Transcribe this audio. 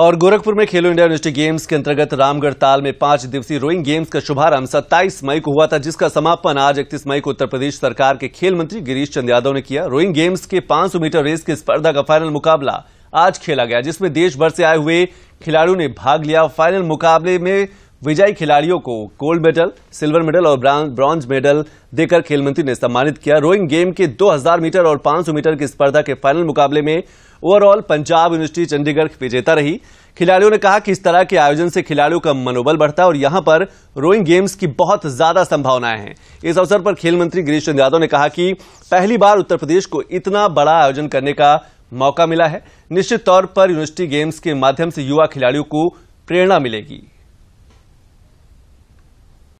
और गोरखपुर में खेलो इंडिया यूनिवर्सिटी गेम्स के अंतर्गत रामगढ़ ताल में पांच दिवसीय रोइंग गेम्स का शुभारंभ 27 मई को हुआ था जिसका समापन आज 31 मई को उत्तर प्रदेश सरकार के खेल मंत्री गिरीश चंद यादव ने किया रोइंग गेम्स के 500 मीटर रेस की स्पर्धा का फाइनल मुकाबला आज खेला गया जिसमें देश भर से आए हुए खिलाड़ियों ने भाग लिया फाइनल मुकाबले में विजयी खिलाड़ियों को गोल्ड मेडल सिल्वर मेडल और ब्रॉन्ज मेडल देकर खेल मंत्री ने सम्मानित किया रोइंग गेम के 2000 मीटर और 500 मीटर की स्पर्धा के फाइनल मुकाबले में ओवरऑल पंजाब यूनिवर्सिटी चंडीगढ़ विजेता रही खिलाड़ियों ने कहा कि इस तरह के आयोजन से खिलाड़ियों का मनोबल बढ़ता है और यहां पर रोइंग गेम्स की बहुत ज्यादा संभावनाएं हैं इस अवसर पर खेल मंत्री गिरीश चंद्र यादव ने कहा कि पहली बार उत्तर प्रदेश को इतना बड़ा आयोजन करने का मौका मिला है निश्चित तौर पर यूनिवर्सिटी गेम्स के माध्यम से युवा खिलाड़ियों को प्रेरणा मिलेगी